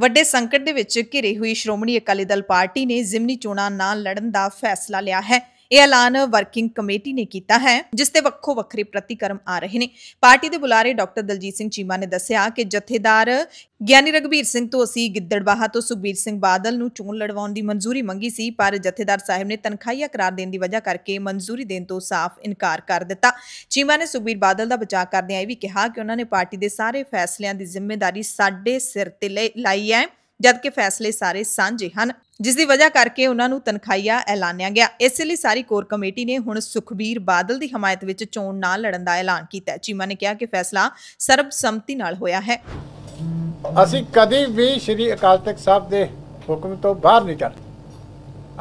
ਵੱਡੇ ਸੰਕਟ ਦੇ ਵਿੱਚ ਘਿਰੇ ਹੋਈ ਸ਼੍ਰੋਮਣੀ ਅਕਾਲੀ ਦਲ ਪਾਰਟੀ ਨੇ ਜ਼ਿਮਨੀ ਚੋਣਾਂ ਨਾਲ ਲੜਨ ਦਾ ਫੈਸਲਾ ਲਿਆ ਹੈ ਇਹ ਐਲਾਨ ਵਰਕਿੰਗ ਕਮੇਟੀ ਨੇ ਕੀਤਾ ਹੈ ਜਿਸ ਤੇ ਵੱਖੋ ਵੱਖਰੇ ਪ੍ਰਤੀਕਰਮ ਆ ਰਹੇ ਨੇ ਪਾਰਟੀ ਦੇ ਬੁਲਾਰੇ ਡਾਕਟਰ ਦਲਜੀਤ ਸਿੰਘ ਚੀਮਾ ਨੇ ਦੱਸਿਆ ਕਿ ਜਥੇਦਾਰ ਗਿਆਨੀ ਰਗਵੀਰ ਸਿੰਘ ਤੋਂ ਅਸੀਂ ਗਿੱਦੜਬਾਹਾ ਤੋਂ ਸੁਖਬੀਰ ਸਿੰਘ ਬਾਦਲ ਨੂੰ ਚੋਣ ਲੜਵਾਉਣ ਦੀ ਮਨਜ਼ੂਰੀ ਮੰਗੀ ਸੀ ਪਰ ਜਥੇਦਾਰ ਸਾਹਿਬ ਨੇ ਤਨਖਾਹੀਆ ਕਰਾਰ ਦੇਣ ਦੀ ਵਜ੍ਹਾ ਕਰਕੇ ਮਨਜ਼ੂਰੀ ਦੇਣ ਤੋਂ ਸਾਫ਼ ਇਨਕਾਰ ਕਰ ਦਿੱਤਾ ਚੀਮਾ ਨੇ ਸੁਖਬੀਰ ਬਾਦਲ ਦਾ ਬਚਾਅ ਕਰਦਿਆਂ ਇਹ ਵੀ ਕਿਹਾ ਕਿ ਉਹਨਾਂ ਨੇ ਪਾਰਟੀ ਦੇ ਸਾਰੇ ਫੈਸਲਿਆਂ ਦੀ ਜ਼ਿੰਮੇਵਾਰੀ ਸਾਡੇ ਸਿਰ ਤੇ ਲਈ ਹੈ ਜਦਕਿ ਫੈਸਲੇ ਸਾਰੇ ਸਾਂਝੇ ਹਨ ਜਿਸ ਦੀ ਵਜ੍ਹਾ ਕਰਕੇ ਉਹਨਾਂ ਨੂੰ ਤਨਖਾਈਆ ਐਲਾਨਿਆ ਗਿਆ ਇਸ ਲਈ ਸਾਰੀ ਕੋਰ ਕਮੇਟੀ ਨੇ ਹੁਣ ਸੁਖਬੀਰ ਬਾਦਲ ਦੀ ਹਮਾਇਤ ਵਿੱਚ ਚੋਣ ਨਾ ਲੜਨ ਦਾ ਐਲਾਨ ਕੀਤਾ ਹੈ ਚੀਮਾ ਨੇ ਕਿਹਾ ਕਿ ਫੈਸਲਾ ਸਰਬਸੰਮਤੀ ਨਾਲ ਹੋਇਆ ਹੈ ਅਸੀਂ ਕਦੇ ਵੀ ਸ਼੍ਰੀ ਅਕਾਲ ਤਖਤ ਸਾਹਿਬ ਦੇ ਹੁਕਮ ਤੋਂ ਬਾਹਰ ਨਹੀਂ ਚੱਲ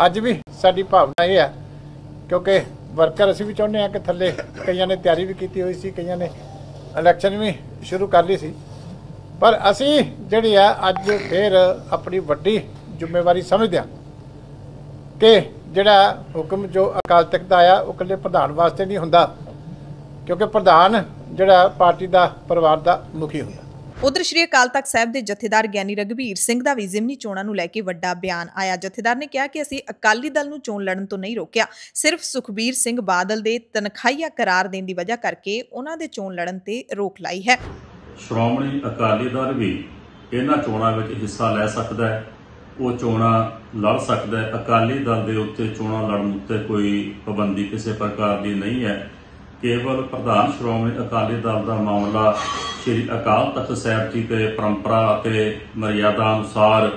ਅੱਜ ਵੀ ਸਾਡੀ ਭਾਵਨਾ ਇਹ ਹੈ ਕਿਉਂਕਿ ਵਰਕਰ ਅਸੀਂ ਵੀ ਚਾਹੁੰਦੇ ਹਾਂ ਕਿ ਥੱਲੇ ਕਈਆਂ ਨੇ ਤਿਆਰੀ ਵੀ ਕੀਤੀ ਹੋਈ ਸੀ ਕਈਆਂ ਨੇ ਇਲੈਕਸ਼ਨ ਵੀ ਸ਼ੁਰੂ ਕਰ ਲਈ ਸੀ ਪਰ ਅਸੀਂ ਜਿਹੜੀ ਆ ਅੱਜ ਫਿਰ ਆਪਣੀ ਵੱਡੀ ਜ਼ਿੰਮੇਵਾਰੀ ਸਮਝਦੇ ਆ ਕਿ ਜਿਹੜਾ ਹੁਕਮ ਜੋ ਅਕਾਲ ਤਖਤ ਦਾ ਆਇਆ ਉਹ ਇਕੱਲੇ ਪ੍ਰਧਾਨ ਵਾਸਤੇ ਨਹੀਂ ਹੁੰਦਾ ਕਿਉਂਕਿ ਪ੍ਰਧਾਨ ਜਿਹੜਾ ਪਾਰਟੀ ਦਾ ਪਰਿਵਾਰ ਦਾ ਮੁਖੀ ਹੁੰਦਾ ਉਧਰ ਸ਼੍ਰੀ ਅਕਾਲ ਤਖਤ ਸਾਹਿਬ ਦੇ ਜਥੇਦਾਰ ਗਿਆਨੀ ਰਗਵੀਰ ਸਿੰਘ ਦਾ ਵੀ ਜ਼ਿਮਨੀ ਚੋਣਾਂ ਨੂੰ ਲੈ ਕੇ ਵੱਡਾ ਬਿਆਨ ਆਇਆ ਜਥੇਦਾਰ ਨੇ ਕਿਹਾ ਕਿ ਅਸੀਂ ਅਕਾਲੀ ਦਲ ਨੂੰ ਚੋਣ ਲੜਨ ਤੋਂ ਨਹੀਂ ਰੋਕਿਆ ਸਿਰਫ ਸੁਖਬੀਰ ਸਿੰਘ ਬਾਦਲ ਦੇ ਤਨਖਾਹੀਆ ਕਰਾਰ ਦੇਣ ਦੀ ਵਜ੍ਹਾ ਕਰਕੇ ਉਹਨਾਂ ਦੇ ਚੋਣ ਲੜਨ ਤੇ ਰੋਕ ਲਾਈ ਹੈ ਸ਼੍ਰੋਮਣੀ ਅਕਾਲੀ ਦਲ ਵੀ ਇਹਨਾਂ ਚੋਣਾਂ ਵਿੱਚ ਹਿੱਸਾ ਲੈ ਸਕਦਾ ਹੈ ਉਹ ਚੋਣਾਂ ਲੜ ਸਕਦਾ ਹੈ ਅਕਾਲੀ ਦਲ ਦੇ ਉੱਤੇ ਚੋਣਾਂ ਲੜਨ ਉੱਤੇ ਕੋਈ ਪਾਬੰਦੀ ਕਿਸੇ ਪ੍ਰਕਾਰ ਦੀ ਨਹੀਂ ਹੈ ਕੇਵਲ ਪ੍ਰਧਾਨ ਸ਼੍ਰੋਮਣੀ ਅਕਾਲੀ ਦਲ ਦਾ ਮਾਮਲਾ ਸ੍ਰੀ ਅਕਾਲ ਤਖਤ ਸਾਹਿਬ ਜੀ ਦੇ ਪਰੰਪਰਾ ਅਤੇ ਮਰਿਆਦਾ ਅਨੁਸਾਰ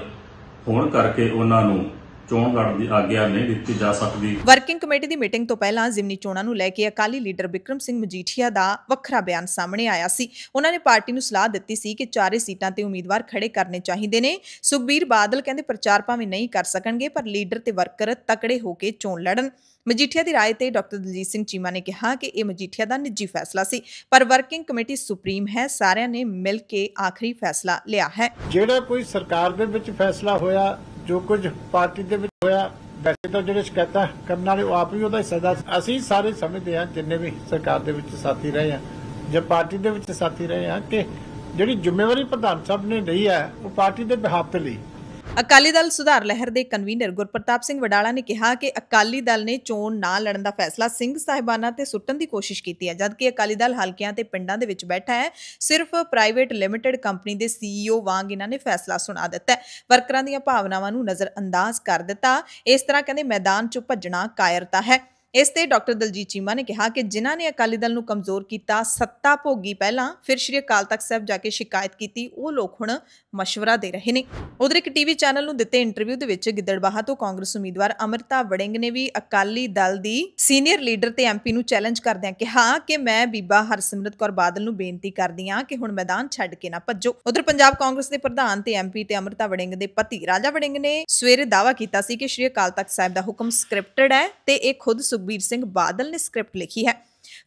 ਹੋਣ ਕਰਕੇ ਉਹਨਾਂ ਨੂੰ ਚੋਣ ਲੜਨ ਦੀ ਆਗਿਆ ਨਹੀਂ ਦਿੱਤੀ ਜਾ ਸਕਦੀ ਵਰਕਿੰਗ ਕਮੇਟੀ ਦੀ ਮੀਟਿੰਗ ਤੋਂ ਪਹਿਲਾਂ ਜ਼ਿਮਨੀ ਚੋਣਾਂ ਨੂੰ ਲੈ ਕੇ ਅਕਾਲੀ ਲੀਡਰ ਵਿਕਰਮ ਸਿੰਘ ਮਜੀਠੀਆ ਦਾ ਵੱਖਰਾ ਬਿਆਨ ਸਾਹਮਣੇ ਆਇਆ ਸੀ ਉਹਨਾਂ ਨੇ ਪਾਰਟੀ ਨੂੰ ਸਲਾਹ ਦਿੱਤੀ ਸੀ ਕਿ ਚਾਰੇ ਸੀਟਾਂ ਤੇ ਉਮੀਦਵਾਰ ਖੜੇ ਕਰਨੇ ਚਾਹੀਦੇ ਨੇ ਸੁਖਬੀਰ ਬਾਦਲ ਕਹਿੰਦੇ ਪ੍ਰਚਾਰ ਭਾਵੇਂ ਨਹੀਂ ਕਰ ਸਕਣਗੇ ਪਰ ਲੀਡਰ ਤੇ ਵਰਕਰ ਤਕੜੇ ਹੋ ਕੇ ਚੋਣ ਲੜਨ ਮਜੀਠੀਆ ਦੀ رائے ਤੇ ਡਾਕਟਰ ਦਲਜੀਤ ਸਿੰਘ ਚੀਮਾ ਨੇ ਕਿਹਾ ਕਿ ਇਹ ਮਜੀਠੀਆ ਦਾ ਨਿੱਜੀ ਫੈਸਲਾ ਸੀ ਪਰ ਵਰਕਿੰਗ ਕਮੇਟੀ ਸੁਪਰੀਮ ਹੈ ਸਾਰਿਆਂ ਨੇ ਮਿਲ ਕੇ ਆਖਰੀ ਫੈਸਲਾ ਲਿਆ ਹੈ ਜਿਹੜਾ ਕੋਈ ਸਰਕਾਰ ਦੇ ਵਿੱਚ ਫੈਸਲਾ ਹੋਇਆ ਜੋ ਕੁਝ ਪਾਰਟੀ ਦੇ ਵਿੱਚ ਹੋਇਆ ਵੈਸੇ ਤਾਂ ਜਿਹੜੇ ਸ਼ਿਕਾਇਤਾਂ ਕਰਨ ਵਾਲੇ ਉਹ ਆਪ ਵੀ ਉਹਦਾ ਹਿੱਸਾ ਦਾ ਅਸੀਂ ਸਾਰੇ ਸਮਝਦੇ ਹਾਂ ਜਿੰਨੇ ਵੀ ਸਰਕਾਰ ਦੇ ਵਿੱਚ ਸਾਥੀ ਰਹੇ ਆ ਜਾਂ ਪਾਰਟੀ ਦੇ ਵਿੱਚ ਸਾਥੀ ਰਹੇ ਆ ਕਿ ਜਿਹੜੀ ਜ਼ਿੰਮੇਵਾਰੀ ਪ੍ਰਧਾਨ ਸਾਹਿਬ ਨੇ ਲਈ ਹੈ ਉਹ ਪਾਰਟੀ ਦੇ ਬਿਹਾਫ ਤੇ ਲਈ ਅਕਾਲੀ ਦਲ ਸੁਧਾਰ ਲਹਿਰ ਦੇ ਕਨਵੀਨਰ ਗੁਰਪ੍ਰਤਾਪ ਸਿੰਘ ਵਡਾਲਾ ਨੇ ਕਿਹਾ ਕਿ ਅਕਾਲੀ ਦਲ ਨੇ ਚੋਣ ਨਾ ਲੜਨ ਦਾ ਫੈਸਲਾ ਸਿੰਘ ਸਾਹਿਬਾਨਾਂ ਤੇ ਸੁੱਟਣ ਦੀ ਕੋਸ਼ਿਸ਼ ਕੀਤੀ ਹੈ ਜਦਕਿ ਅਕਾਲੀ ਦਲ ਹਲਕਿਆਂ ਤੇ ਪਿੰਡਾਂ ਦੇ ਵਿੱਚ ਬੈਠਾ ਹੈ ਸਿਰਫ ਪ੍ਰਾਈਵੇਟ ਲਿਮਟਿਡ ਕੰਪਨੀ ਦੇ ਸੀਈਓ e ਵਾਂਗ ਇਹਨਾਂ ਨੇ ਫੈਸਲਾ ਸੁਣਾ ਦਿੱਤਾ ਹੈ ਵਰਕਰਾਂ ਦੀਆਂ ਭਾਵਨਾਵਾਂ ਨੂੰ ਨਜ਼ਰ ਅੰਦਾਜ਼ ਕਰ ਦਿੱਤਾ ਇਸ ਤਰ੍ਹਾਂ ਕਹਿੰਦੇ ਮੈਦਾਨ 'ਚ ਭੱਜਣਾ ਕਾਇਰਤਾ ਹੈ ਇਸ ਤੇ ਡਾਕਟਰ ਦਲਜੀਤ ਚੀਮਾ ਨੇ ਕਿਹਾ ਕਿ ਜਿਨ੍ਹਾਂ ਨੇ ਅਕਾਲੀ ਦਲ ਨੂੰ ਕਮਜ਼ੋਰ ਕੀਤਾ ਸੱਤਾ ਭੋਗੀ ਪਹਿਲਾਂ ਫਿਰ ਸ਼੍ਰੀ ਅਕਾਲ ਤਖਤ ਸਾਹਿਬ ਜਾ ਕੇ ਸ਼ਿਕਾਇਤ ਕੀਤੀ ਉਹ ਲੋਕ ਹੁਣ ਮਸ਼ਵਰਾ ਦੇ ਰਹੇ ਨੇ ਉਧਰ ਇੱਕ ਟੀਵੀ ਚੈਨਲ ਨੂੰ ਦਿੱਤੇ ਇੰਟਰਵਿਊ ਦੇ ਵਿੱਚ ਗਿੱਦੜਬਾਹਾ ਤੋਂ ਕਾਂਗਰਸ ਉਮੀਦਵਾਰ ਅਮਰਤਾ ਵੜਿੰਗ ਨੇ ਵੀ ਅਕਾਲੀ ਦਲ ਦੀ ਸੀਨੀਅਰ ਲੀਡਰ ਤੇ ਐਮਪੀ ਨੂੰ ਚੈਲੰਜ ਕਰਦਿਆਂ ਕਿਹਾ ਕਿ ਮੈਂ ਬੀਬਾ ਹਰਸਿਮਰਤ ਕੌਰ ਬਾਦਲ ਨੂੰ ਬੇਨਤੀ ਕਰਦੀ ਹਾਂ ਕਿ ਹੁਣ ਮੈਦਾਨ ਛੱਡ ਕੇ ਨਾ ਭੱਜੋ ਉਧਰ ਪੰਜਾਬ ਕਾਂਗਰਸ ਦੇ ਪ੍ਰਧਾਨ ਤੇ ਐਮਪੀ ਤੇ ਅਮਰਤਾ ਵੜਿੰਗ ਦੇ ਪਤੀ ਰਾਜਾ ਵੜਿੰਗ ਨੇ ਸਵੇਰੇ ਦਾਵਾ ਕੀਤਾ ਸੀ ਕਿ ਸ਼੍ਰੀ ਅਕਾਲ ਤਖਤ ਸਾਹਿਬ ਦਾ ਹੁਕਮ ਸਕ੍ਰਿਪਟਡ ਹੈ ਤੇ ਇਹ ਖੁਦ ਸੁਖਬੀਰ ਸਿੰਘ ਬਾਦਲ ਨੇ ਸਕ੍ਰਿਪਟ ਲਿਖੀ ਹੈ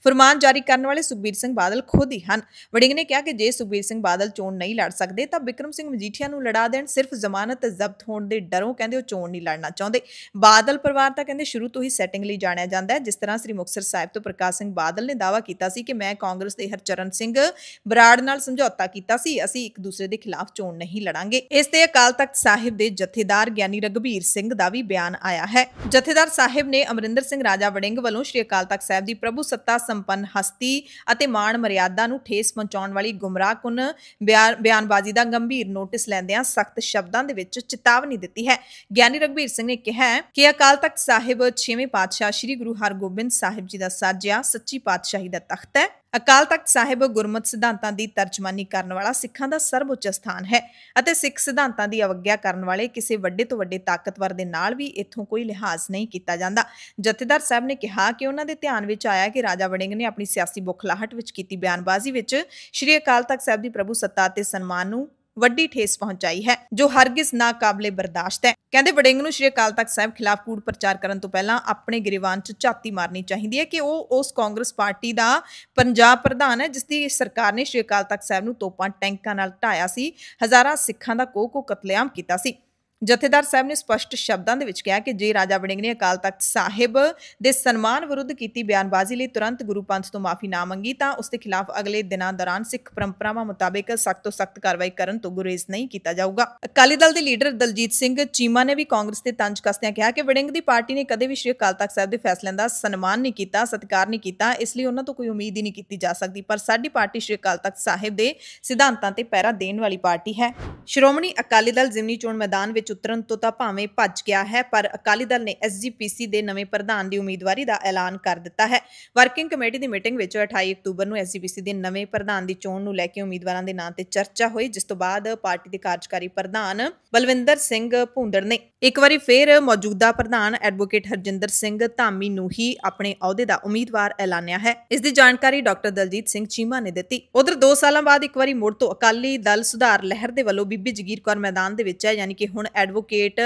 ਫਰਮਾਨ ਜਾਰੀ ਕਰਨ ਵਾਲੇ ਸੁਖਬੀਰ ਸਿੰਘ ਬਾਦਲ ਖੁਦ ਹੀ ਹਨ ਵੜਿੰਗ ਨੇ ਕਿਹਾ ਕਿ ਜੇ ਸੁਖਬੀਰ ਸਿੰਘ ਬਾਦਲ ਚੋਣ ਨਹੀਂ ਲੜ ਸਕਦੇ ਤਾਂ ਵਿਕਰਮ ਸਿੰਘ ਮਜੀਠੀਆ ਨੂੰ ਲੜਾ ਦੇਣ ਸਿਰਫ ਜ਼ਮਾਨਤ ਜ਼ਬਤ ਹੋਣ ਦੇ ਡਰੋਂ ਕਹਿੰਦੇ ਉਹ ਚੋਣ ਨਹੀਂ ਲੜਨਾ ਚਾਹੁੰਦੇ ਬਾਦਲ ਪਰਿਵਾਰ ਤਾਂ ਕਹਿੰਦੇ ਸ਼ੁਰੂ ਤੋਂ ਹੀ ਸੈਟਿੰਗ ਲਈ ਜਾਣਿਆ ਜਾਂਦਾ ਹੈ ਜਿਸ ਤਰ੍ਹਾਂ ਸ੍ਰੀ ਮੁਖਸਰ ਸਾਹਿਬ ਤੋਂ ਪ੍ਰਕਾਸ਼ ਸਿੰਘ ਬਾਦਲ ਨੇ ਦਾਵਾ ਕੀਤਾ ਸੀ ਕਿ ਮੈਂ ਕਾਂਗਰਸ ਦੇ ਹਰਚਰਨ ਸਿੰਘ ਬਰਾੜ ਨਾਲ ਸਮਝੌਤਾ ਕੀਤਾ ਸੀ ਅਸੀਂ ਇੱਕ ਦੂਸਰੇ ਦੇ ਖਿਲਾਫ ਚੋਣ ਨਹੀਂ ਲੜਾਂਗੇ ਇਸ ਤੇ ਅਕਾਲ ਤਖਤ ਸਾਹਿਬ ਦੇ ਜਥੇਦਾਰ ਗਿਆਨੀ ਰਗਵੀਰ ਸਿੰਘ ਦਾ ਵੀ ਬਿਆਨ ਆਇਆ ਹੈ ਜਥੇਦਾਰ ਸਾਹਿਬ ਨੇ ਅਮਰਿੰਦਰ ਸਿੰਘ ਰਾਜਾ ਵੜਿੰਗ ਵੱਲੋਂ ਸ੍ਰੀ ਅਕਾਲ ਤਖਤ ਸਾਹਿਬ ਦੀ ਪ੍ਰਭੂ ਸੱਤਾ ਸੰਪੰਨ ਹਸਤੀ ਅਤੇ ਮਾਣ ਮਰਿਆਦਾ ਨੂੰ ਠੇਸ ਪਹੁੰਚਾਉਣ ਵਾਲੀ ਗੁੰਮਰਾਹਕੁਨ ਬਿਆਨਬਾਜ਼ੀ ਦਾ ਗੰਭੀਰ ਨੋਟਿਸ ਲੈਂਦਿਆਂ ਸਖਤ ਸ਼ਬਦਾਂ ਦੇ ਵਿੱਚ ਚੇਤਾਵਨੀ ਦਿੱਤੀ ਹੈ ਗਿਆਨੀ ਰਗਵੀਰ ਸਿੰਘ ਨੇ ਕਿਹਾ ਕਿ ਅਕਾਲ ਤਖਤ ਸਾਹਿਬ 6ਵੇਂ ਪਾਤਸ਼ਾਹ ਸ੍ਰੀ ਗੁਰੂ ਹਰਗੋਬਿੰਦ ਸਾਹਿਬ ਜੀ ਦਾ ਸਾਜਿਆ ਸੱਚੀ ਪਾਤਸ਼ਾਹੀ ਦਾ ਤਖਤ ਹੈ ਅਕਾਲ ਤਖਤ ਸਾਹਿਬ ਗੁਰਮਤਿ ਸਿਧਾਂਤਾਂ ਦੀ ਤਰਜਮਾਨੀ ਕਰਨ ਵਾਲਾ ਸਿੱਖਾਂ ਦਾ ਸਰਵਉੱਚ ਸਥਾਨ ਹੈ ਅਤੇ ਸਿੱਖ ਸਿਧਾਂਤਾਂ ਦੀ ਅਵਗਿਆ ਕਰਨ ਵਾਲੇ ਕਿਸੇ ਵੱਡੇ ਤੋਂ ਵੱਡੇ ਤਾਕਤਵਰ ਦੇ ਨਾਲ ਵੀ ਇੱਥੋਂ ਕੋਈ ਲਿਹਾਜ਼ ਨਹੀਂ ਕੀਤਾ ਜਾਂਦਾ ਜਥੇਦਾਰ ਸਾਹਿਬ ਨੇ ਕਿਹਾ ਕਿ ਉਹਨਾਂ ਦੇ ਧਿਆਨ ਵਿੱਚ ਆਇਆ ਕਿ ਰਾਜਾ ਵੜਿੰਗ ਨੇ ਆਪਣੀ ਸਿਆਸੀ ਬੁਖਲਾਹਟ ਵਿੱਚ ਕੀਤੀ ਬਿਆਨਬਾਜ਼ੀ ਵਿੱਚ ਸ਼੍ਰੀ ਅਕਾਲ ਤਖਤ ਸਾਹਿਬ ਦੀ ਪ੍ਰਭੂ ਸੱਤਾ ਤੇ ਸਨਮਾਨ ਨੂੰ ਵੱਡੀ ਠੇਸ ਪਹੁੰਚਾਈ ਹੈ ਜੋ ਨਾ ਨਾਕਾਬਲੇ ਬਰਦਾਸ਼ਤ ਹੈ ਕਹਿੰਦੇ ਵੜਿੰਗ ਨੂੰ ਸ਼੍ਰੀ ਅਕਾਲ ਤਖਤ ਸਾਹਿਬ ਖਿਲਾਫ ਕੂੜ ਪ੍ਰਚਾਰ ਕਰਨ ਤੋਂ ਪਹਿਲਾਂ ਆਪਣੇ ਗਿਰਵਾਨ 'ਚ ਝਾਤੀ ਮਾਰਨੀ ਚਾਹੀਦੀ ਹੈ ਕਿ ਉਹ ਉਸ ਕਾਂਗਰਸ ਪਾਰਟੀ ਦਾ ਪੰਜਾਬ ਪ੍ਰਧਾਨ ਹੈ ਜਿਸ ਦੀ ਸਰਕਾਰ ਨੇ ਸ਼੍ਰੀ ਅਕਾਲ ਤਖਤ ਸਾਹਿਬ ਨੂੰ ਤੋਪਾਂ ਟੈਂਕਾਂ ਨਾਲ ਢਾਇਆ ਸੀ ਹਜ਼ਾਰਾਂ ਸਿੱਖਾਂ ਦਾ ਕੋਕੋ ਕਤਲੇਆਮ ਕੀਤਾ ਸੀ ਜਥੇਦਾਰ ਸਾਹਿਬ ਨੇ ਸਪਸ਼ਟ ਸ਼ਬਦਾਂ ਦੇ ਵਿੱਚ ਕਿਹਾ ਕਿ ਜੇ ਰਾਜਾ ਵੜਿੰਗ ਨੇ ਅਕਾਲ ਤਖਤ ਸਾਹਿਬ ਦੇ ਸਨਮਾਨ ਵਿਰੁੱਧ ਕੀਤੀ ਬਿਆਨਬਾਜ਼ੀ ਲਈ ਤੁਰੰਤ ਗੁਰੂ ਪੰਥ ਤੋਂ ਮਾਫੀ ਨਾ ਮੰਗੀ ਤਾਂ ਉਸ ਦੇ ਖਿਲਾਫ ਅਗਲੇ ਦਿਨਾਂ ਦੌਰਾਨ ਸਿੱਖ ਪਰੰਪਰਾਵਾਂ ਮੁਤਾਬਕ ਸਖਤ ਤੋਂ ਸਖਤ ਕਾਰਵਾਈ ਕਰਨ ਤੋਂ ਗੁਰੇਜ਼ ਨਹੀਂ ਕੀਤਾ ਜਾਊਗਾ ਅਕਾਲੀ ਦਲ ਦੇ ਲੀਡਰ ਦਲਜੀਤ ਸਿੰਘ ਚੀਮਾ ਨੇ ਵੀ ਕਾਂਗਰਸ ਤੇ ਤੰਜ ਕੱਸਦਿਆਂ ਕਿਹਾ ਕਿ ਵੜਿੰਗ ਦੀ ਪਾਰਟੀ ਨੇ ਕਦੇ ਵੀ ਸ਼੍ਰੀ ਅਕਾਲ ਤਖਤ ਸਾਹਿਬ ਦੇ ਫੈਸਲਿਆਂ ਦਾ ਸਨਮਾਨ ਨਹੀਂ ਕੀਤਾ ਸਤਿਕਾਰ ਨਹੀਂ ਕੀਤਾ ਇਸ ਲਈ ਉਹਨਾਂ ਤੋਂ ਕੋਈ ਉਮੀਦ ਹੀ ਨਹੀਂ ਕੀਤੀ ਜਾ ਸਕਦੀ ਪਰ ਸਾਡੀ ਪਾਰਟੀ ਸ਼੍ਰੀ ਅਕਾਲ ਤਖਤ ਸਾਹਿਬ ਦੇ ਸਿਧਾਂਤਾਂ ਤੇ ਪੈਰਾ ਦੇਣ ਵਾਲੀ ਪਾਰਟੀ ਹੈ ਸ਼੍ਰੋਮਣੀ ਅਕਾਲੀ ਦਲ ਜ਼ਿਮਨੀ ਚੋਣ ਮੈਦਾਨ ਵਿੱਚ ਉਤਰਨ ਤੋਂ ਤਾਂ ਭਾਵੇਂ ਭੱਜ ਗਿਆ ਹੈ ਪਰ ਅਕਾਲੀ ਦਲ ਨੇ ਐਸਜੀਪੀਸੀ ਦੇ ਨਵੇਂ ਪ੍ਰਧਾਨ ਦੀ ਉਮੀਦਵਾਰੀ ਦਾ ਐਲਾਨ ਕਰ ਦਿੱਤਾ ਹੈ ਵਰਕਿੰਗ ਕਮੇਟੀ ਦੀ ਮੀਟਿੰਗ ਵਿੱਚ 28 ਅਕਤੂਬਰ ਨੂੰ ਐਸਜੀਪੀਸੀ ਦੇ ਨਵੇਂ ਪ੍ਰਧਾਨ ਦੀ ਚੋਣ ਨੂੰ ਲੈ ਕੇ ਉਮੀਦਵਾਰਾਂ ਦੇ ਨਾਂ ਤੇ ਚਰਚਾ ਹੋਈ ਜਿਸ ਤੋਂ ਬਾਅਦ ਪਾਰਟੀ ਦੇ ਕਾਰਜਕਾਰੀ ਪ੍ਰਧਾਨ ਬਲਵਿੰਦਰ ਸਿੰਘ ਭੁੰਦੜ ਨੇ ਇੱਕ ਵਾਰੀ ਫੇਰ ਮੌਜੂਦਾ ਪ੍ਰਧਾਨ ਐਡਵੋਕੇਟ ਹਰਜਿੰਦਰ ਸਿੰਘ ਧਾਮੀ ਨੂੰ ਹੀ ਆਪਣੇ ਅਹੁਦੇ ਦਾ ਉਮੀਦਵਾਰ ਐਲਾਨਿਆ ਹੈ ਇਸ ਦੀ ਜਾਣਕਾਰੀ ਡਾਕਟਰ ਦਲਜੀਤ ਸਿੰਘ ਚੀਮਾ ਨੇ ਦਿੱਤੀ ਉਧਰ 2 ਸਾਲਾਂ ਬਾਅਦ ਇੱਕ ਵਾਰੀ ਮੁੜ ਤੋਂ ਅਕਾਲੀ ਦਲ ਸੁਧਾਰ ਲਹਿਰ ਦੇ ਵੱਲੋਂ ਬੀਬੀ ਜਗੀਰ ਕੌਰ ਮੈਦਾਨ ਦੇ ਵਿੱਚ ਹੈ ਯਾਨੀ ਕਿ ਹੁਣ ਐਡਵੋਕੇਟ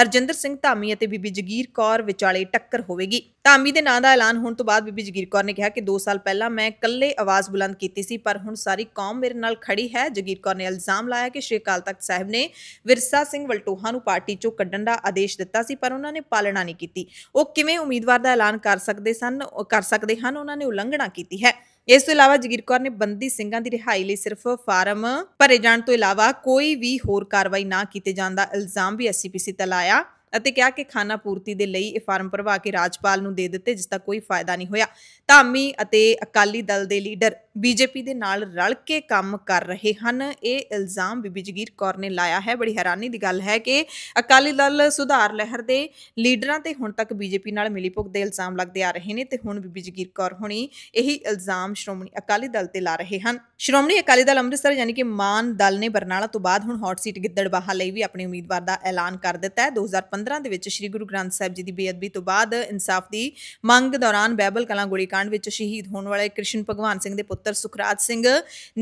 ਹਰਜਿੰਦਰ ਸਿੰਘ ਧਾਮੀ ਅਤੇ ਬੀਬੀ ਜਗੀਰ ਕੌਰ ਵਿਚਾਲੇ ਟੱਕਰ ਹੋਵੇਗੀ ਧਾਮੀ ਦੇ ਨਾਂ ਦਾ ਐਲਾਨ ਹੋਣ ਤੋਂ ਬਾਅਦ ਬੀਬੀ ਜਗੀਰ ਕੌਰ ਨੇ ਕਿਹਾ ਕਿ 2 ਸਾਲ ਪਹਿਲਾਂ ਮੈਂ ਇਕੱਲੇ ਆਵਾਜ਼ ਬੁਲੰਦ ਕੀਤੀ ਸੀ ਪਰ ਹੁਣ ਸਾਰੀ ਕੌਮ ਮੇਰੇ ਨਾਲ ਖੜੀ ਹੈ ਜਗੀਰ ਕੌਰ ਨੇ ਇਲਜ਼ਾਮ ਲਾਇਆ ਕਿ ਸ਼੍ਰੀ ਅਕਾਲ ਤਖਤ ਸਾਹਿਬ ਨੇ ਵਿਰਸਾ ਸਿੰਘ ਵਲਟੋਹਾ ਨੂੰ ਪਾਰਟੀ ਚੋਂ ਕੱਢਣ ਦਾ ਆਦੇਸ਼ ਦਿੱਤਾ ਸੀ ਪਰ ਉਹਨਾਂ ਨੇ ਪਾਲਣਾ ਨਹੀਂ ਕੀਤੀ ਉਹ ਕਿਵੇਂ ਉਮੀਦਵਾਰ ਦਾ ਐਲਾਨ ਕਰ ਸਕਦੇ ਸਨ ਕਰ ਸਕਦੇ ਹਨ ਉਹਨਾਂ ਨੇ ਉਲੰਘਣਾ ਕੀਤੀ ਹੈ ਇਸ ਤੋਂ ਇਲਾਵਾ ਜਗੀਰ ਕੌਰ ਨੇ ਬੰਦੀ ਸਿੰਘਾਂ ਦੀ ਰਿਹਾਈ ਲਈ ਸਿਰਫ ਫਾਰਮ ਭਰੇ ਜਾਣ ਤੋਂ ਇਲਾਵਾ ਕੋਈ ਵੀ ਹੋਰ ਕਾਰਵਾਈ ਨਾ ਕੀਤੇ ਜਾਣ ਦਾ ਇਲਜ਼ਾਮ ਵੀ ਐਸਸੀਪੀਸੀ ਤੇ ਲਾਇਆ ਅਤੇ ਕਿਹਾ ਕਿ ਖਾਨਾ ਪੂਰਤੀ ਦੇ ਲਈ ਇਹ ਫਾਰਮ ਭਰਵਾ ਕੇ ਰਾਜਪਾਲ ਨੂੰ ਦੇ ਦਿੱਤੇ ਜਿਸ ਦਾ ਕੋਈ ਫਾਇਦਾ ਨਹੀਂ ਹੋਇਆ ਧਾਮੀ ਅਤੇ ਅਕਾਲੀ ਦਲ ਦੇ ਲੀਡਰ ਬੀਜੇਪੀ ਦੇ ਨਾਲ ਰਲ ਕੇ ਕੰਮ ਕਰ ਰਹੇ ਹਨ ਇਹ ਇਲਜ਼ਾਮ ਬੀਬੀ ਜਗੀਰ ਕੌਰ ਨੇ ਲਾਇਆ ਹੈ ਬੜੀ ਹੈਰਾਨੀ ਦੀ ਗੱਲ ਹੈ ਕਿ ਅਕਾਲੀ ਦਲ ਸੁਧਾਰ ਲਹਿਰ ਦੇ ਲੀਡਰਾਂ ਤੇ ਹੁਣ ਤੱਕ ਬੀਜੇਪੀ ਨਾਲ ਮਿਲੀਭੁਗਤ ਦੇ ਇਲਜ਼ਾਮ ਲੱਗਦੇ ਆ ਰਹੇ ਨੇ ਤੇ ਹੁਣ ਬੀਬੀ ਜਗੀਰ ਕੌਰ ਹੁਣੀ ਇਹੀ ਇਲਜ਼ਾਮ ਸ਼੍ਰੋਮਣੀ ਅਕਾਲੀ ਦਲ ਤੇ ਲਾ ਰਹੇ ਹਨ ਸ਼੍ਰੋਮਣੀ ਅਕਾਲੀ ਦਲ ਅੰਮ੍ਰਿਤਸਰ ਯਾਨੀ ਕਿ ਮਾਨ ਦਲ ਨੇ ਬਰਨਾਲਾ ਤੋਂ ਬਾਅਦ ਹੁਣ ਹੌਟ ਸੀਟ ਗਿੱਦੜਬਾਹਾ ਲਈ ਵੀ ਆਪਣੇ ਉਮੀਦਵਾਰ ਦਾ ਐਲਾਨ ਕਰ ਦਿੱਤਾ ਹੈ 2015 ਦੇ ਵਿੱਚ ਸ੍ਰੀ ਗੁਰੂ ਗ੍ਰੰਥ ਸਾਹਿਬ ਜੀ ਦੀ ਬੇਅਦਬੀ ਤੋਂ ਬਾਅਦ ਇਨਸਾਫ ਦੀ ਮੰਗ ਦੌਰਾਨ ਬੈਬਲ ਕਲਾਂ ਗੋਲੀकांड ਵਿੱਚ ਸ਼ਹੀਦ ਹੋਣ ਵਾਲੇ ਕ੍ਰਿਸ਼ਨ ਭਗਵਾਨ ਸਿੰਘ ਦੇ ਪੁੱਤਰ ਪੁੱਤਰ ਸੁਖਰਾਜ ਸਿੰਘ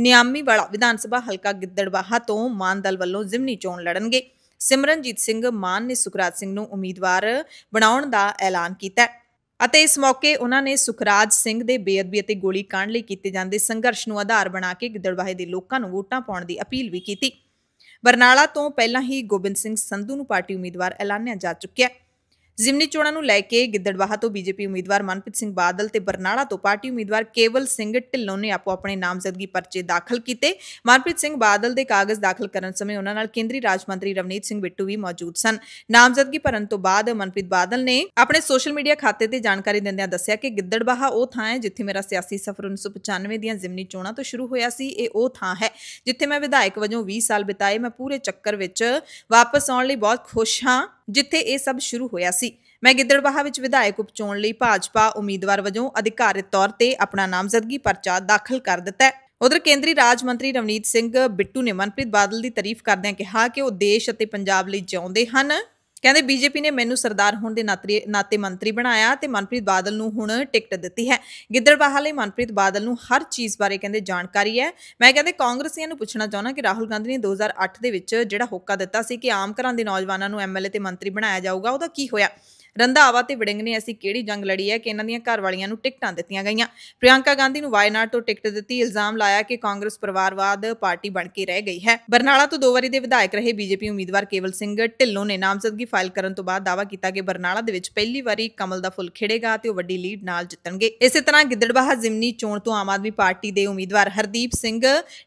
ਨਿਆਮੀ ਵਾਲਾ ਵਿਧਾਨ ਸਭਾ ਹਲਕਾ ਗਿੱਦੜਵਾਹਾ ਤੋਂ ਮਾਨਦਲ ਵੱਲੋਂ ਜ਼ਿਮਨੀ ਚੋਣ ਲੜਨਗੇ ਸਿਮਰਨਜੀਤ ਸਿੰਘ ਮਾਨ ਨੇ ਸੁਖਰਾਜ ਸਿੰਘ ਨੂੰ ਉਮੀਦਵਾਰ ਬਣਾਉਣ ਦਾ ਐਲਾਨ ਕੀਤਾ ਅਤੇ ਇਸ ਮੌਕੇ ਉਹਨਾਂ ਨੇ ਸੁਖਰਾਜ ਸਿੰਘ ਦੇ ਬੇਅਦਬੀ ਅਤੇ ਗੋਲੀ ਕਾਂਡ ਲਈ ਕੀਤੇ ਜਾਂਦੇ ਸੰਘਰਸ਼ ਨੂੰ ਆਧਾਰ ਬਣਾ ਕੇ ਗਿੱਦੜਵਾਹੇ ਦੇ ਲੋਕਾਂ ਨੂੰ ਵੋਟਾਂ ਪਾਉਣ ਦੀ ਅਪੀਲ ਵੀ ਕੀਤੀ ਬਰਨਾਲਾ ਤੋਂ ਪਹਿਲਾਂ ਹੀ ਗੋਬਿੰਦ ਸਿੰਘ ਸੰਧੂ ਨੂੰ ਪਾਰਟੀ ਉਮੀਦਵਾਰ ਐਲਾਨਿਆ ਜਾ ਚੁੱਕਿਆ ਹੈ ਜ਼ਿਮਨੀ ਚੋਣਾਂ ਨੂੰ ਲੈ ਕੇ ਗਿੱਦੜਵਾਹਾ ਤੋਂ ਬੀਜੇਪੀ ਉਮੀਦਵਾਰ ਮਨਪ੍ਰੀਤ ਸਿੰਘ ਬਾਦਲ ਤੇ ਬਰਨਾਲਾ ਤੋਂ ਪਾਰਟੀ ਉਮੀਦਵਾਰ ਕੇਵਲ ਸਿੰਘ ਢਿੱਲੋਂ ਨੇ ਆਪੋ ਆਪਣੇ ਨਾਮਜ਼ਦਗੀ ਪਰਚੇ ਦਾਖਲ ਕੀਤੇ ਮਨਪ੍ਰੀਤ ਸਿੰਘ ਬਾਦਲ ਦੇ ਕਾਗਜ਼ ਦਾਖਲ ਕਰਨ ਸਮੇਂ ਉਹਨਾਂ ਨਾਲ ਕੇਂਦਰੀ ਰਾਜ ਮੰਤਰੀ ਰਵਨੀਤ ਸਿੰਘ ਬਿੱਟੂ ਵੀ ਮੌਜੂਦ ਸਨ ਨਾਮਜ਼ਦਗੀ ਭਰਨ ਤੋਂ ਬਾਅਦ ਮਨਪ੍ਰੀਤ ਬਾਦਲ ਨੇ ਆਪਣੇ ਸੋਸ਼ਲ ਮੀਡੀਆ ਖਾਤੇ ਤੇ ਜਾਣਕਾਰੀ ਦਿੰਦਿਆਂ ਦੱਸਿਆ ਕਿ ਗਿੱਦੜਵਾਹਾ ਉਹ ਥਾਂ ਹੈ ਜਿੱਥੇ ਮੇਰਾ ਸਿਆਸੀ ਸਫ਼ਰ 1995 ਦੀਆਂ ਜ਼ਿਮਨੀ ਚੋਣਾਂ ਤੋਂ ਸ਼ੁਰੂ ਹੋਇਆ ਸੀ ਇਹ ਉਹ ਥਾਂ ਹੈ ਜਿੱਥੇ ਮੈਂ ਵਿਧਾਇਕ ਵਜੋਂ 20 ਸਾਲ ਬਿਤਾਏ ਮੈਂ ਪੂਰੇ ਚੱਕਰ ਵਿੱਚ ਵਾਪਸ ਆਉਣ ਲਈ ਬਹੁਤ ਖੁਸ਼ ਹਾਂ ਜਿੱਥੇ ਇਹ ਸਭ ਸ਼ੁਰੂ ਹੋਇਆ ਸੀ ਮੈਂ ਗਿੱਦੜਬਾਹਾ ਵਿੱਚ ਵਿਧਾਇਕ ਉਪਚੋਣ ਲਈ ਭਾਜਪਾ ਉਮੀਦਵਾਰ ਵਜੋਂ ਅਧਿਕਾਰਿਤ ਤੌਰ ਤੇ ਆਪਣਾ ਨਾਮਜ਼ਦਗੀ ਪਰਚਾ ਦਾਖਲ ਕਰ ਦਿੱਤਾ ਹੈ ਉਧਰ ਕੇਂਦਰੀ ਰਾਜ ਮੰਤਰੀ ਰਵਨੀਤ ਸਿੰਘ ਬਿੱਟੂ ਨੇ ਮਨਪ੍ਰੀਤ ਬਾਦਲ ਦੀ ਤਾਰੀਫ ਕਰਦਿਆਂ ਕਿਹਾ ਕਿ ਉਹ ਦੇਸ਼ ਅਤੇ ਪੰਜਾਬ ਲਈ ਜਿਉਂਦੇ ਹਨ ਕਹਿੰਦੇ ਬੀਜੇਪੀ ਨੇ ਮੈਨੂੰ ਸਰਦਾਰ ਹੋਣ ਦੇ ਨਾਤੇ ਮੰਤਰੀ ਬਣਾਇਆ ਤੇ ਮਨਪ੍ਰੀਤ ਬਾਦਲ ਨੂੰ ਹੁਣ ਟਿਕਟ ਦਿੱਤੀ ਹੈ ਗਿੱਦੜਬਾਹਾ ਲਈ ਮਨਪ੍ਰੀਤ ਬਾਦਲ ਨੂੰ ਹਰ ਚੀਜ਼ ਬਾਰੇ ਕਹਿੰਦੇ ਜਾਣਕਾਰੀ ਹੈ ਮੈਂ ਕਹਿੰਦੇ ਕਾਂਗਰਸੀਆਂ ਨੂੰ ਪੁੱਛਣਾ ਚਾਹੁੰਦਾ ਕਿ ਰਾਹੁਲ ਗਾਂਧੀ ਨੇ 2008 ਦੇ ਵਿੱਚ ਜਿਹੜਾ ਹੋਕਾ ਦਿੱਤਾ ਸੀ ਕਿ ਆਮ ਘਰਾਂ ਦੇ ਨੌਜਵਾਨਾਂ ਨੂੰ ਐਮਐਲਏ ਤੇ ਮੰਤਰੀ ਬਣਾਇਆ ਜਾਊਗਾ ਉਹਦਾ ਕੀ ਹੋਇਆ ਰੰਧਾਵਾ ਤੇ ਵਿੜਿੰਗ ਨੇ ਅਸੀਂ ਕਿਹੜੀ ਜੰਗ ਲੜੀ ਹੈ ਕਿ ਇਹਨਾਂ ਦੀਆਂ ਘਰ ਵਾਲੀਆਂ ਨੂੰ ਟਿਕਟਾਂ ਦਿੱਤੀਆਂ ਗਈਆਂ ਪ੍ਰਿਯੰਕਾ ਗਾਂਧੀ ਨੂੰ ਵਾਇਨਾਰ ਤੋਂ ਟਿਕਟ ਦਿੱਤੀ ਇਲਜ਼ਾਮ ਲਾਇਆ ਕਿ ਕਾਂਗਰਸ ਪਰਿਵਾਰਵਾਦ ਪਾਰਟੀ ਬਣ ਕੇ ਰਹਿ ਗਈ ਹੈ ਬਰਨਾਲਾ ਤੋਂ ਦੋ ਵਾਰੀ ਦੇ ਵਿਧਾਇਕ ਰਹੇ ਬੀਜੇਪੀ ਉਮੀਦਵਾਰ ਕੇਵਲ ਸਿੰਘ ਢਿੱਲੋਂ ਨੇ ਨਾਮਜ਼ਦਗੀ ਫਾਈਲ ਕਰਨ ਤੋਂ ਬਾਅਦ ਦਾਅਵਾ ਕੀਤਾ ਕਿ ਬਰਨਾਲਾ ਦੇ ਵਿੱਚ ਪਹਿਲੀ ਵਾਰੀ ਕਮਲ ਦਾ ਫੁੱਲ ਖਿੜੇਗਾ ਤੇ ਉਹ ਵੱਡੀ ਲੀਡ ਨਾਲ ਜਿੱਤਣਗੇ ਇਸੇ ਤਰ੍ਹਾਂ ਗਿੱਦੜਬਾਹਾ ਜ਼ਿਮਨੀ ਚੋਣ ਤੋਂ ਆਮ ਆਦਮੀ ਪਾਰਟੀ ਦੇ ਉਮੀਦਵਾਰ ਹਰਦੀਪ ਸਿੰਘ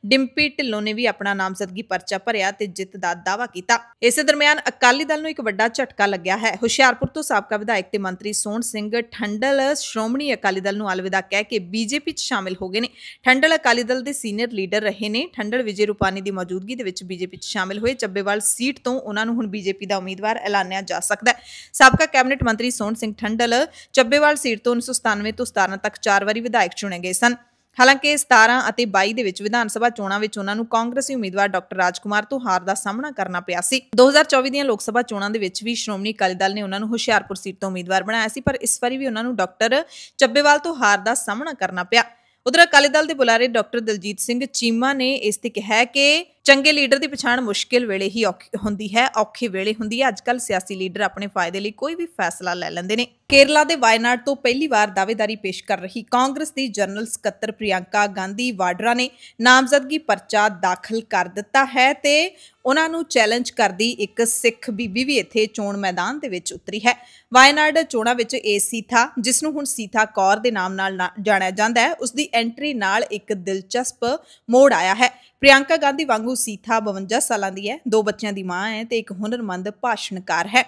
ਡਿੰਪੀ ਢਿੱਲੋਂ ਨੇ ਵੀ ਆਪਣਾ ਨਾਮਜ਼ਦਗੀ ਪਰਚਾ ਭਰਿਆ ਤੇ ਜਿੱਤ ਦਾ ਦਾਵਾ ਕੀਤਾ ਇਸੇ ਦਰਮਿਆਨ ਅਕਾਲੀ ਦਲ ਨੂੰ ਇੱਕ ਵੱਡਾ ਝਟਕਾ ਲੱਗਿਆ ਹੈ ਹੁਸ਼ਿਆਰਪੁਰ ਤੋਂ ਸਾਬਕਾ ਵਿਧਾਇਕ ਤੇ ਮੰਤਰੀ ਸੋਹਣ ਸਿੰਘ ਠੰਡਲ ਸ਼੍ਰੋਮਣੀ ਅਕਾਲੀ ਦਲ ਨੂੰ ਅਲਵਿਦਾ ਕਹਿ ਕੇ ਬੀਜੇਪੀ 'ਚ ਸ਼ਾਮਿਲ ਹੋ ਗਏ ਨੇ ਠੰਡਲ ਅਕਾਲੀ ਦਲ ਦੇ ਸੀਨੀਅਰ ਲੀਡਰ ਰਹੇ ਨੇ ਠੰਡਲ ਵਿਜੇ ਰੂਪਾਨੀ ਦੀ ਮੌਜੂਦਗੀ ਦੇ ਵਿੱਚ ਬੀਜੇਪੀ 'ਚ ਸ਼ਾਮਿਲ ਹੋਏ ਚੱਬੇਵਾਲ ਸੀਟ ਤੋਂ ਉਹਨਾਂ ਨੂੰ ਹੁਣ ਬੀਜੇਪੀ ਦਾ ਉਮੀਦਵਾਰ ਐਲਾਨਿਆ ਜਾ ਸਕਦਾ ਹੈ ਸਾਬਕਾ ਕੈਬਨਿਟ ਮੰਤਰੀ ਸੋਹਣ ਸਿੰਘ ਠੰਡਲ ਚੱਬੇਵਾਲ ਸੀਟ ਤੋਂ 1997 ਤੋਂ 17 ਤੱਕ ਚਾਰ ਵਾਰੀ ਵਿਧਾਇਕ ਚੁਣੇ ਗਏ ਸਨ ਹਾਲਾਂਕਿ 17 ਅਤੇ 22 ਦੇ ਵਿੱਚ ਵਿਧਾਨ ਸਭਾ ਚੋਣਾਂ ਵਿੱਚ ਉਹਨਾਂ ਨੂੰ ਕਾਂਗਰਸੀ ਉਮੀਦਵਾਰ ਡਾਕਟਰ ਰਾਜਕੁਮਾਰ ਤੋਂ ਹਾਰ ਦਾ ਸਾਹਮਣਾ ਕਰਨਾ ਪਿਆ ਸੀ 2024 ਦੀਆਂ ਲੋਕ ਸਭਾ ਚੋਣਾਂ ਦੇ ਵਿੱਚ ਵੀ ਸ਼੍ਰੋਮਣੀ ਅਕਾਲੀ ਦਲ ਨੇ ਉਹਨਾਂ ਨੂੰ ਹੁਸ਼ਿਆਰਪੁਰ ਸੀਟ ਤੋਂ ਉਮੀਦਵਾਰ ਬਣਾਇਆ ਸੀ ਪਰ ਇਸ ਵਾਰੀ ਵੀ ਉਹਨਾਂ ਨੂੰ ਡਾਕਟਰ ਚੱਬੇਵਾਲ ਤੋਂ ਹਾਰ ਦਾ ਸਾਹਮਣਾ ਕਰਨਾ ਪਿਆ ਉਧਰ ਅਕਾਲੀ ਦਲ ਦੇ ਬੁਲਾਰੇ ਡਾਕਟਰ ਦਲਜੀਤ ਸਿੰਘ ਚੀਮਾ ਨੇ ਇਸ ਤੇ ਕਿਹਾ ਕਿ ਚੰਗੇ ਲੀਡਰ ਦੀ ਪਛਾਣ ਮੁਸ਼ਕਿਲ ਵੇਲੇ ਹੀ ਹੁੰਦੀ ਹੈ ਔਖੇ ਵੇਲੇ ਹੁੰਦੀ ਹੈ ਅੱਜ ਕੱਲ ਸਿਆਸੀ ਲੀਡਰ ਆਪਣੇ ਫਾਇਦੇ ਲਈ ਕੋਈ ਵੀ ਫੈਸਲਾ ਲੈ ਲੈਂਦੇ ਨੇ ਕੇਰਲਾ ਦੇ ਵਾਇਨਾਰਡ ਤੋਂ ਪਹਿਲੀ ਵਾਰ ਦਾਅਵੇਦਾਰੀ ਪੇਸ਼ ਕਰ ਰਹੀ ਕਾਂਗਰਸ ਦੀ ਜਨਰਲ ਸਕੱਤਰ ਪ੍ਰਿਯੰਕਾ ਗਾਂਧੀ ਵਾਡਰਾ ਨੇ ਨਾਮਜ਼ਦਗੀ ਪਰਚਾ ਦਾਖਲ ਕਰ ਦਿੱਤਾ ਹੈ ਤੇ ਉਹਨਾਂ ਨੂੰ ਚੈਲੰਜ ਕਰਦੀ ਇੱਕ ਸਿੱਖ ਬੀਬੀ ਵੀ ਇੱਥੇ ਚੋਣ ਮੈਦਾਨ ਦੇ ਵਿੱਚ ਉਤਰੀ ਹੈ ਵਾਇਨਾਡ ਚੋਣਾ ਵਿੱਚ ਏ ਸੀਥਾ ਜਿਸ ਨੂੰ ਹੁਣ ਸੀਥਾ ਕੌਰ ਦੇ ਨਾਮ ਨਾਲ ਜਾਣਿਆ ਜਾਂਦਾ ਹੈ ਉਸ ਦੀ ਐਂਟਰੀ ਨਾਲ ਇੱਕ ਦਿਲਚਸਪ ਮੋੜ ਆਇਆ ਹੈ ਪ੍ਰਿਆੰਕਾ ਗਾਂਧੀ ਵਾਂਗੂ ਸੀਥਾ 52 ਸਾਲਾਂ ਦੀ ਹੈ ਦੋ ਬੱਚਿਆਂ ਦੀ ਮਾਂ ਹੈ ਤੇ ਇੱਕ ਹੁਨਰਮੰਦ ਭਾਸ਼ਣਕਾਰ ਹੈ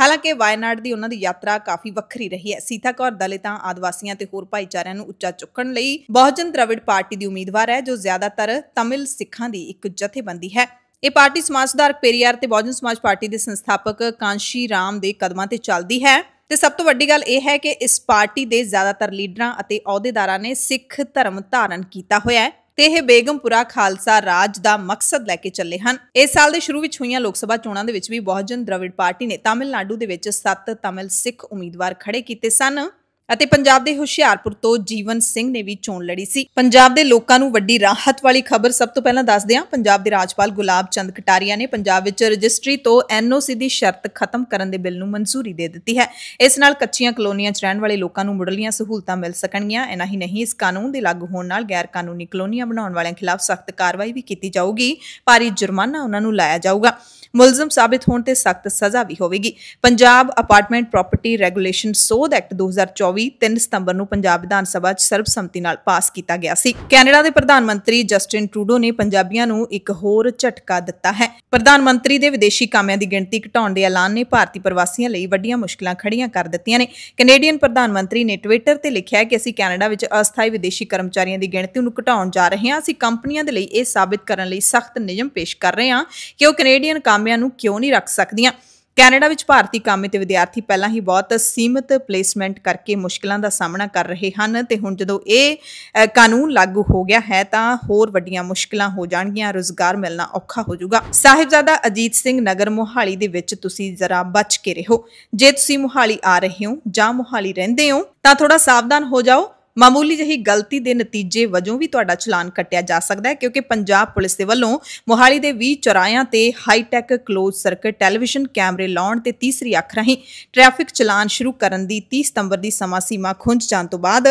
ਹਾਲਾਂਕਿ ਵਾਇਨਾਡ ਦੀ ਉਹਨਾਂ ਦੀ ਯਾਤਰਾ ਕਾਫੀ ਵੱਖਰੀ ਰਹੀ ਹੈ ਸੀਥਾ ਕੌਰ ਦਲਿਤਾਂ ਆਦਿਵਾਸੀਆਂ ਤੇ ਹੋਰ ਭਾਈਚਾਰਿਆਂ ਨੂੰ ਉੱਚਾ ਚੁੱਕਣ ਲਈ ਬਹੁਜਨ ਦ੍ਰਵਿੜ ਪਾਰਟੀ ਦੀ ਉਮੀਦਵਾਰ ਹੈ ਜੋ ਜ਼ਿਆਦਾਤਰ ਤਮਿਲ ਸਿੱਖਾਂ ਦੀ ਇੱਕ ਜਥੇਬੰਦੀ ਹੈ ਇਹ ਪਾਰਟੀ ਸਮਾਜ ਸੁਧਾਰਕ ਪੇਰੀਆਰ ਤੇ ਬਹੁਜਨ ਸਮਾਜ ਪਾਰਟੀ ਦੇ ਸੰਸਥਾਪਕ ਕਾਂਸ਼ੀ ਰਾਮ ਦੇ ਕਦਮਾਂ ਤੇ ਚੱਲਦੀ ਹੈ ਤੇ ਸਭ ਤੋਂ ਵੱਡੀ ਗੱਲ ਇਹ ਹੈ ਕਿ ਇਸ ਪਾਰਟੀ ਦੇ ਜ਼ਿਆਦਾਤਰ ਲੀਡਰਾਂ ਅਤੇ ਅਹੁਦੇਦਾਰਾਂ ਨੇ ਸਿੱਖ ਧਰਮ ਧਾਰਨ ਕੀਤਾ ਹੋਇਆ ਹੈ ਤੇ ਇਹ ਬੇਗਮਪੁਰਾ ਖਾਲਸਾ ਰਾਜ ਦਾ ਮਕਸਦ ਲੈ ਕੇ ਚੱਲੇ ਹਨ ਇਸ ਸਾਲ ਦੇ ਸ਼ੁਰੂ ਵਿੱਚ ਹੋਈਆਂ ਲੋਕ ਸਭਾ ਚੋਣਾਂ ਦੇ ਵਿੱਚ ਵੀ ਬਹੁਜਨ ਦ੍ਰਵਿੜ ਪਾਰਟੀ ਨੇ ਤਾਮਿਲਨਾਡੂ ਦੇ ਵਿੱਚ 7 ਤਾਮਿਲ ਸਿੱਖ ਉਮੀਦਵਾਰ ਖੜੇ ਕੀਤੇ ਸਨ ਅਤੇ ਪੰਜਾਬ ਦੇ ਹੁਸ਼ਿਆਰਪੁਰ ਤੋਂ ਜੀਵਨ ਸਿੰਘ ਨੇ ਵੀ ਚੋਣ ਲੜੀ ਸੀ ਪੰਜਾਬ ਦੇ ਲੋਕਾਂ ਨੂੰ ਵੱਡੀ ਰਾਹਤ ਵਾਲੀ ਖਬਰ ਸਭ ਤੋਂ ਪਹਿਲਾਂ ਦੱਸਦੇ ਹਾਂ ਪੰਜਾਬ ਦੇ ਰਾਜਪਾਲ ਗੁਲਾਬ ਚੰਦ ਕਟਾਰੀਆ ਨੇ ਪੰਜਾਬ ਵਿੱਚ ਰਜਿਸਟਰੀ ਤੋਂ ਐਨਓਸੀ ਦੀ ਸ਼ਰਤ ਖਤਮ ਕਰਨ ਦੇ ਬਿੱਲ ਨੂੰ ਮਨਜ਼ੂਰੀ ਦੇ ਦਿੱਤੀ ਹੈ ਇਸ ਨਾਲ ਕੱਚੀਆਂ ਕਲੋਨੀਆਂ 'ਚ ਰਹਿਣ ਵਾਲੇ ਲੋਕਾਂ ਨੂੰ ਮੁੱਢਲੀਆਂ ਸਹੂਲਤਾਂ ਮਿਲ ਸਕਣਗੀਆਂ ਐਨਾ ਹੀ ਨਹੀਂ ਇਸ ਕਾਨੂੰਨ ਦੇ ਲਾਗੂ ਹੋਣ ਨਾਲ ਗੈਰ ਕਾਨੂੰਨੀ ਕਲੋਨੀਆਂ ਬਣਾਉਣ ਵਾਲਿਆਂ ਖਿਲਾਫ ਸਖਤ ਕਾਰਵਾਈ ਵੀ ਕੀਤੀ ਜਾਊਗੀ ਭਾਰੀ ਜੁਰਮਾਨਾ ਉਹਨਾਂ ਨੂੰ ਲਾਇਆ ਜਾਊਗਾ ਮੁਲਜ਼ਮ ਸਾਬਿਤ ਹੋਣ ਤੇ ਸਖਤ ਸਜ਼ਾ ਵੀ ਹੋਵੇਗੀ ਪੰਜਾਬ ਅਪਾਰਟਮੈਂਟ ਪ੍ਰਾਪਰਟੀ ਰੈਗੂਲੇਸ਼ਨ ਸੋਧ ਐਕਟ 2024 3 ਸਤੰਬਰ ਨੂੰ ਪੰਜਾਬ ਵਿਧਾਨ ਸਭਾ 'ਚ ਸਰਬਸੰਮਤੀ ਨਾਲ ਪਾਸ ਕੀਤਾ ਗਿਆ ਸੀ ਕੈਨੇਡਾ ਦੇ ਪ੍ਰਧਾਨ ਮੰਤਰੀ ਜਸਟਿਨ ਟਰੂਡੋ ਨੇ ਪੰਜਾਬੀਆਂ ਨੂੰ ਇੱਕ ਹੋਰ ਝਟਕਾ ਦਿੱਤਾ ਹੈ ਪ੍ਰਧਾਨ ਮੰਤਰੀ ਦੇ ਵਿਦੇਸ਼ੀ ਕਾਮਿਆਂ ਦੀ ਗਿਣਤੀ ਘਟਾਉਣ ਦੇ ਐਲਾਨ ਨੇ ਭਾਰਤੀ ਪ੍ਰਵਾਸੀਆਂ ਲਈ ਵੱਡੀਆਂ ਮੁਸ਼ਕਲਾਂ ਖੜੀਆਂ ਕਰ ਦਿੱਤੀਆਂ ਨੇ ਕੈਨੇਡੀਅਨ ਪ੍ਰਧਾਨ ਮੰਤਰੀ ਨੇ ਟਵਿੱਟਰ ਤੇ ਲਿਖਿਆ ਕਿ ਅਸੀਂ ਕੈਨੇਡਾ ਵਿੱਚ ਅਸਥਾਈ ਵਿਦੇਸ਼ੀ ਕਰਮਚਾਰੀਆਂ ਦੀ ਗਿਣਤੀ ਨੂੰ ਘਟਾਉਣ ਜਾ ਰਹੇ ਹਾਂ ਅਸੀਂ ਕੰਪਨੀਆਂ ਦੇ ਲਈ ਇਹ ਸਾਬਿਤ ਕਰਨ ਲਈ ਸਖਤ ਨਿਯਮ ਪੇਸ਼ ਕਰ ਰਹੇ ਹਾਂ ਕਿ ਉਹ ਕੈਨੇਡੀਅਨ ਕਾਮ ਕਾਮਿਆਂ ਨੂੰ ਕਿਉਂ ਨਹੀਂ ਰੱਖ ਸਕਦੀਆਂ ਕੈਨੇਡਾ ਵਿੱਚ ਭਾਰਤੀ ਕਾਮੇ ਤੇ ਵਿਦਿਆਰਥੀ ਪਹਿਲਾਂ ਹੀ ਬਹੁਤ ਸੀਮਿਤ ਪਲੇਸਮੈਂਟ ਕਰਕੇ ਮੁਸ਼ਕਲਾਂ ਦਾ ਸਾਹਮਣਾ ਕਰ ਰਹੇ ਹਨ ਤੇ ਹੁਣ ਜਦੋਂ ਇਹ ਕਾਨੂੰਨ ਲਾਗੂ ਹੋ ਗਿਆ ਹੈ ਤਾਂ ਹੋਰ ਵੱਡੀਆਂ ਮੁਸ਼ਕਲਾਂ ਹੋ ਜਾਣਗੀਆਂ ਰੋਜ਼ਗਾਰ ਮਿਲਣਾ ਔਖਾ ਹੋ ਜਾਊਗਾ ਸਾਹਿਬਜ਼ਾਦਾ ਅਜੀਤ ਸਿੰਘ ਨਗਰ ਮੁਹਾਲੀ ਦੇ ਵਿੱਚ ਤੁਸੀਂ ਜ਼ਰਾ ਬਚ ਕੇ ਰਹੋ ਜੇ ਤੁਸੀਂ ਮੁਹਾਲੀ ਆ ਰਹੇ ਹੋ ਜਾਂ ਮੁਹਾਲੀ ਰਹਿੰਦੇ ਹੋ ਤਾਂ ਥੋੜਾ ਸਾਵਧਾਨ ਹੋ ਜਾਓ ਮਾਮੂਲੀ ਜਹੀ ਗਲਤੀ ਦੇ ਨਤੀਜੇ ਵਜੋਂ ਵੀ ਤੁਹਾਡਾ ਚਲਾਨ ਕੱਟਿਆ ਜਾ ਸਕਦਾ ਹੈ ਕਿਉਂਕਿ ਪੰਜਾਬ ਪੁਲਿਸ ਦੇ ਵੱਲੋਂ ਮੋਹਾਲੀ ਦੇ 20 ਚੌਰਾਹਿਆਂ ਤੇ high tech close circuit television ਕੈਮਰੇ ਲਾਉਣ ਤੇ ਤੀਸਰੀ ਅੱਖ ਰਹੀ ਟ੍ਰੈਫਿਕ ਚਲਾਨ ਸ਼ੁਰੂ ਕਰਨ ਦੀ 30 ਸਤੰਬਰ ਦੀ ਸਮਾਂ ਸੀਮਾ ਖੁੰਝ ਜਾਣ ਤੋਂ ਬਾਅਦ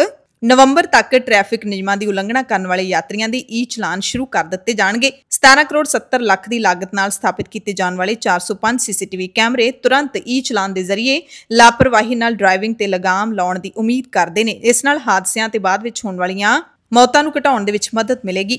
ਨਵੰਬਰ ਤੱਕ ਟ੍ਰੈਫਿਕ ਨਿਯਮਾਂ ਦੀ ਉਲੰਘਣਾ ਕਰਨ ਵਾਲੇ ਯਾਤਰੀਆਂ ਦੇ ਈ ਚਲਾਨ ਸ਼ੁਰੂ ਕਰ ਦਿੱਤੇ ਜਾਣਗੇ 17 ਕਰੋੜ 70 ਲੱਖ ਦੀ ਲਾਗਤ ਨਾਲ ਸਥਾਪਿਤ ਕੀਤੇ ਜਾਣ ਵਾਲੇ 405 ਸੀਸੀਟੀਵੀ ਕੈਮਰੇ ਤੁਰੰਤ ਈ ਚਲਾਨ ਦੇ ਜ਼ਰੀਏ ਲਾਪਰਵਾਹੀ ਨਾਲ ਡਰਾਈਵਿੰਗ ਤੇ ਲਗਾਮ ਲਾਉਣ ਦੀ ਉਮੀਦ ਕਰਦੇ ਨੇ ਇਸ ਨਾਲ ਹਾਦਸਿਆਂ ਤੇ ਬਾਅਦ ਵਿੱਚ ਹੋਣ ਵਾਲੀਆਂ ਮੌਤਾਂ ਨੂੰ ਘਟਾਉਣ ਦੇ ਵਿੱਚ ਮਦਦ ਮਿਲੇਗੀ